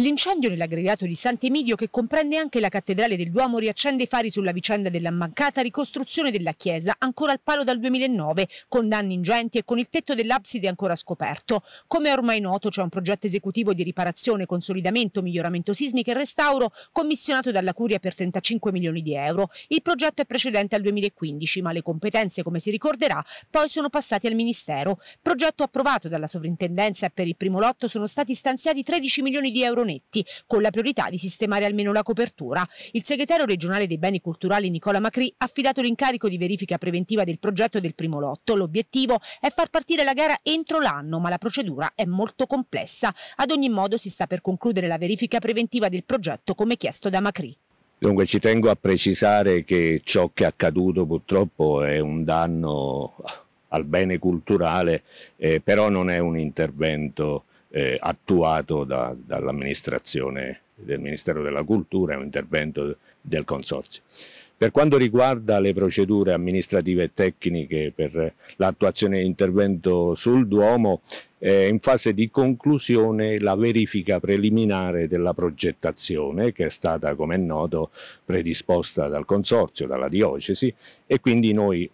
L'incendio nell'aggregato di Sant'Emidio, che comprende anche la cattedrale del Duomo, riaccende i fari sulla vicenda della mancata ricostruzione della chiesa, ancora al palo dal 2009, con danni ingenti e con il tetto dell'abside ancora scoperto. Come è ormai noto, c'è un progetto esecutivo di riparazione, consolidamento, miglioramento sismico e restauro commissionato dalla Curia per 35 milioni di euro. Il progetto è precedente al 2015, ma le competenze, come si ricorderà, poi sono passate al Ministero. Progetto approvato dalla sovrintendenza e per il primo lotto sono stati stanziati 13 milioni di euro Giacometti, con la priorità di sistemare almeno la copertura. Il segretario regionale dei beni culturali Nicola Macri ha affidato l'incarico di verifica preventiva del progetto del primo lotto. L'obiettivo è far partire la gara entro l'anno, ma la procedura è molto complessa. Ad ogni modo si sta per concludere la verifica preventiva del progetto come chiesto da Macri. Dunque ci tengo a precisare che ciò che è accaduto purtroppo è un danno al bene culturale, eh, però non è un intervento eh, attuato da, dall'amministrazione del Ministero della Cultura, è un intervento del Consorzio. Per quanto riguarda le procedure amministrative e tecniche per l'attuazione di intervento sul Duomo, è in fase di conclusione la verifica preliminare della progettazione che è stata, come è noto, predisposta dal Consorzio, dalla Diocesi e quindi noi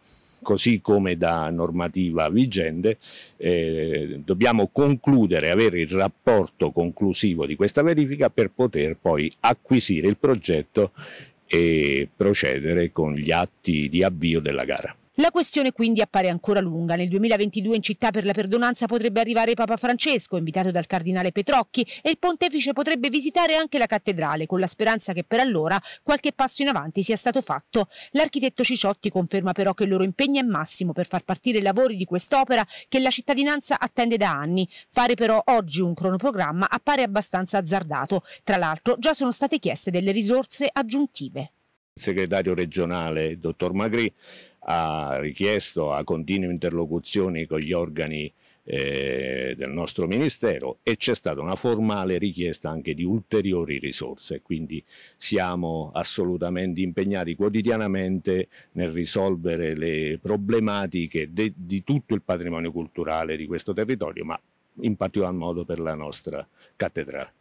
così come da normativa vigente, eh, dobbiamo concludere, avere il rapporto conclusivo di questa verifica per poter poi acquisire il progetto e procedere con gli atti di avvio della gara. La questione quindi appare ancora lunga. Nel 2022 in città per la perdonanza potrebbe arrivare Papa Francesco, invitato dal cardinale Petrocchi, e il pontefice potrebbe visitare anche la cattedrale, con la speranza che per allora qualche passo in avanti sia stato fatto. L'architetto Ciciotti conferma però che il loro impegno è massimo per far partire i lavori di quest'opera che la cittadinanza attende da anni. Fare però oggi un cronoprogramma appare abbastanza azzardato. Tra l'altro già sono state chieste delle risorse aggiuntive. Il segretario regionale, dottor Magri, ha richiesto a continue interlocuzioni con gli organi eh, del nostro Ministero e c'è stata una formale richiesta anche di ulteriori risorse, quindi siamo assolutamente impegnati quotidianamente nel risolvere le problematiche di tutto il patrimonio culturale di questo territorio, ma in particolar modo per la nostra cattedrale.